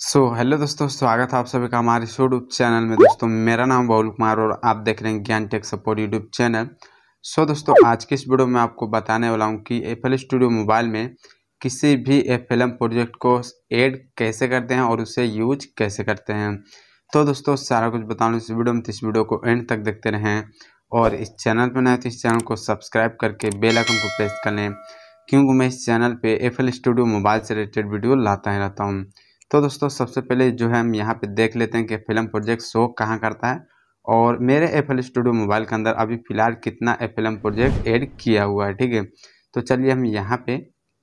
सो so, hello दोस्तों स्वागत है आप सभी का हमारे यूट्यूब चैनल में दोस्तों मेरा नाम बहुल कुमार और आप देख रहे हैं Gyan tech support YouTube channel so so, दोस्तों आज के इस वीडियो में आपको बताने वाला हूँ कि एफ स्टूडियो मोबाइल में किसी भी एफ प्रोजेक्ट को ऐड कैसे करते हैं और उसे यूज कैसे करते हैं तो दोस्तों सारा कुछ लूँ इस वीडियो में तो इस वीडियो को एंड तक देखते रहें और इस चैनल पर नए तो इस चैनल को सब्सक्राइब करके बेलाइकन को प्रेस कर लें क्योंकि मैं इस चैनल पर एफ स्टूडियो मोबाइल से रिलेटेड वीडियो लाता ही रहता हूँ तो दोस्तों सबसे पहले जो है हम यहाँ पे देख लेते हैं कि फिल्म प्रोजेक्ट शो कहाँ करता है और मेरे एफ स्टूडियो मोबाइल के अंदर अभी फ़िलहाल कितना फिल्म प्रोजेक्ट एड किया हुआ है ठीक है तो चलिए हम यहाँ पे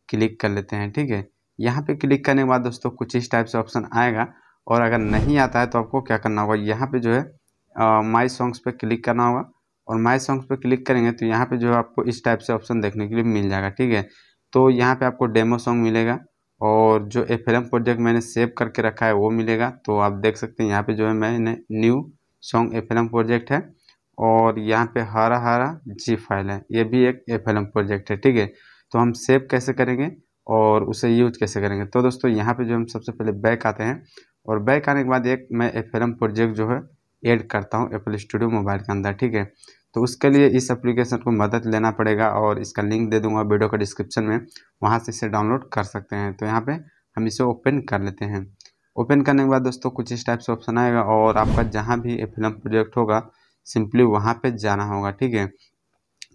क्लिक कर लेते हैं ठीक है यहाँ पे क्लिक करने के बाद दोस्तों कुछ इस टाइप से ऑप्शन आएगा और अगर नहीं आता है तो आपको क्या करना होगा यहाँ पे जो है माई सॉन्ग्स पे क्लिक करना होगा और माई सॉन्ग्स पे क्लिक करेंगे तो यहाँ पे जो है आपको इस टाइप से ऑप्शन देखने के लिए मिल जाएगा ठीक है तो यहाँ पे आपको डेमो सॉन्ग मिलेगा और जो एफ प्रोजेक्ट मैंने सेव करके रखा है वो मिलेगा तो आप देख सकते हैं यहाँ पे जो है मैंने न्यू सॉन्ग एफ प्रोजेक्ट है और यहाँ पे हरा हरा जी फाइल है ये भी एक एफ प्रोजेक्ट है ठीक है तो हम सेव कैसे करेंगे और उसे यूज कैसे करेंगे तो दोस्तों यहाँ पे जो हम सबसे पहले बैक आते हैं और बैक आने के बाद एक मैं एफ प्रोजेक्ट जो है ऐड करता हूँ एप्पल स्टूडियो मोबाइल के अंदर ठीक है तो उसके लिए इस एप्लीकेशन को मदद लेना पड़ेगा और इसका लिंक दे दूंगा वीडियो का डिस्क्रिप्शन में वहाँ से इसे डाउनलोड कर सकते हैं तो यहाँ पे हम इसे ओपन कर लेते हैं ओपन करने के बाद दोस्तों कुछ इस टाइप से ऑप्शन आएगा और आपका जहाँ भी ये फिल्म प्रोजेक्ट होगा सिंपली वहाँ पर जाना होगा ठीक है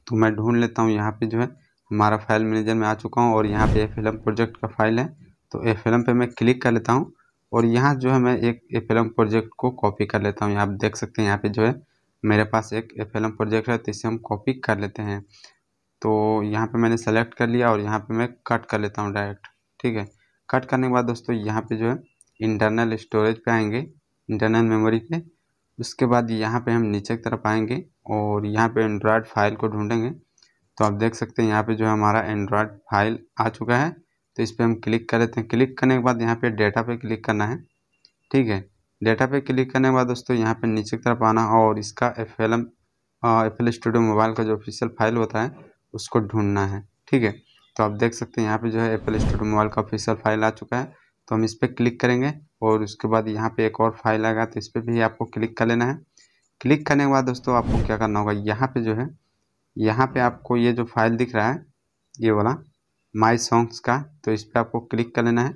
तो मैं ढूंढ लेता हूँ यहाँ पर जो है हमारा फाइल मैनेजर में आ चुका हूँ और यहाँ पर ये फिल्म प्रोजेक्ट का फाइल है तो ये फिल्म पर मैं क्लिक कर लेता हूँ और यहाँ जो है मैं एक ये फिल्म प्रोजेक्ट को कॉपी कर लेता हूँ यहाँ आप देख सकते हैं यहाँ पे जो है मेरे पास एक एफ प्रोजेक्ट है तो इसे हम कॉपी कर लेते हैं तो यहाँ पे मैंने सेलेक्ट कर लिया और यहाँ पे मैं कट कर लेता हूँ डायरेक्ट ठीक है कट करने के बाद दोस्तों यहाँ पे जो है इंटरनल स्टोरेज पे आएंगे इंटरनल मेमोरी पे उसके बाद यहाँ पे हम नीचे की तरफ आएंगे और यहाँ पे एंड्रॉयड फाइल को ढूंढेंगे तो आप देख सकते हैं यहाँ पे जो है हमारा एंड्रॉयड फाइल आ चुका है तो इस पर हम क्लिक कर लेते हैं क्लिक करने के बाद यहाँ पे डेटा पे क्लिक करना है ठीक है डेटा पे क्लिक करने के बाद दोस्तों यहाँ पे नीचे की तरफ आना और इसका F L M F L studio mobile का जो ऑफिशियल फाइल होता है उसको ढूंढना है ठीक है तो आप देख सकते हैं यहाँ पे जो है एल स्टूडियो मोबाइल का ऑफिशियल फाइल आ चुका है तो हम इस पर क्लिक करेंगे और उसके बाद यहाँ पे एक और फाइल आएगा तो इस पर भी आपको क्लिक कर लेना है क्लिक करने के बाद दोस्तों आपको क्या करना होगा यहाँ पे जो है यहाँ पे आपको ये जो फाइल दिख रहा है ये वाला माई सॉन्ग्स का तो इस पर आपको क्लिक कर लेना है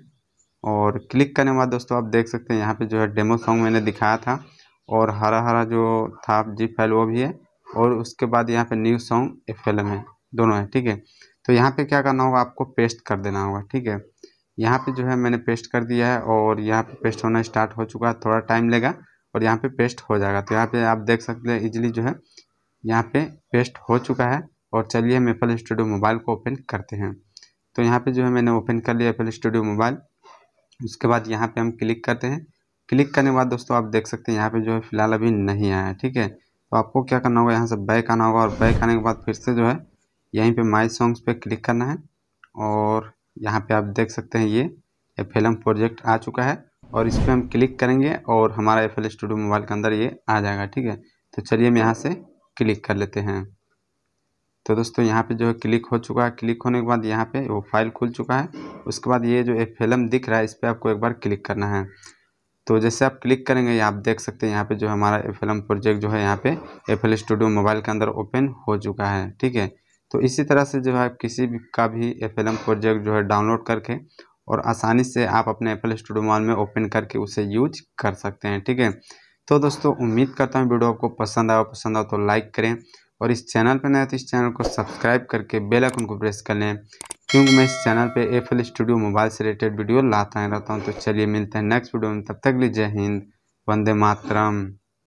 और क्लिक करने के बाद दोस्तों आप देख सकते हैं यहाँ पे जो है डेमो सॉन्ग मैंने दिखाया था और हरा हरा जो था जी फाइल वो भी है और उसके बाद यहाँ पे new song F L M है दोनों है ठीक है तो यहाँ पे क्या करना होगा आपको पेस्ट कर देना होगा ठीक है यहाँ पे जो है मैंने पेस्ट कर दिया है और यहाँ पे पेस्ट होना स्टार्ट हो चुका है थोड़ा टाइम लेगा और यहाँ पे पेस्ट हो जाएगा तो यहाँ पे आप देख सकते हैं इजिली जो है यहाँ पे पेस्ट हो चुका है और चलिए हम एप्पल स्टूडियो मोबाइल को ओपन करते हैं तो यहाँ पे जो है मैंने ओपन कर लिया एप्पल स्टूडियो मोबाइल उसके बाद यहाँ पे हम क्लिक करते हैं क्लिक करने के बाद दोस्तों आप देख सकते हैं यहाँ पे जो है फिलहाल अभी नहीं आया है ठीक है तो आपको क्या करना होगा यहाँ से बैक आना होगा और बैक आने के बाद फिर से जो है यहीं पे माई सॉन्ग्स पे क्लिक करना है और यहाँ पे आप देख सकते हैं ये एफ एल प्रोजेक्ट आ चुका है और इस पर हम क्लिक करेंगे और हमारा एफ एल स्टूडियो मोबाइल के अंदर ये आ जाएगा ठीक है तो चलिए हम यहाँ से क्लिक कर लेते हैं तो दोस्तों यहाँ पर जो है क्लिक हो चुका है क्लिक होने के बाद यहाँ पर वो फाइल खुल चुका है उसके बाद ये जो एक फिल्म दिख रहा है इस पर आपको एक बार क्लिक करना है तो जैसे आप क्लिक करेंगे यहाँ आप देख सकते हैं यहाँ पे जो हमारा फिल्म प्रोजेक्ट जो है यहाँ पे एल स्टूडियो मोबाइल के अंदर ओपन हो चुका है ठीक है तो इसी तरह से जो है किसी भी का भी एफएल प्रोजेक्ट जो है डाउनलोड करके और आसानी से आप अपने एल स्टूडियो मोबाइल में ओपन करके उसे यूज कर सकते हैं ठीक है तो दोस्तों उम्मीद करता हूँ वीडियो आपको पसंद आया पसंद आओ तो लाइक करें और इस चैनल पर नए तो इस चैनल को सब्सक्राइब करके बेल आइकन को प्रेस कर लें क्योंकि मैं इस चैनल पे एफएल स्टूडियो मोबाइल से रिलेटेड वीडियो लाता रहता हूँ तो चलिए मिलते हैं नेक्स्ट वीडियो में तब तक लीजिए जय हिंद वंदे मातरम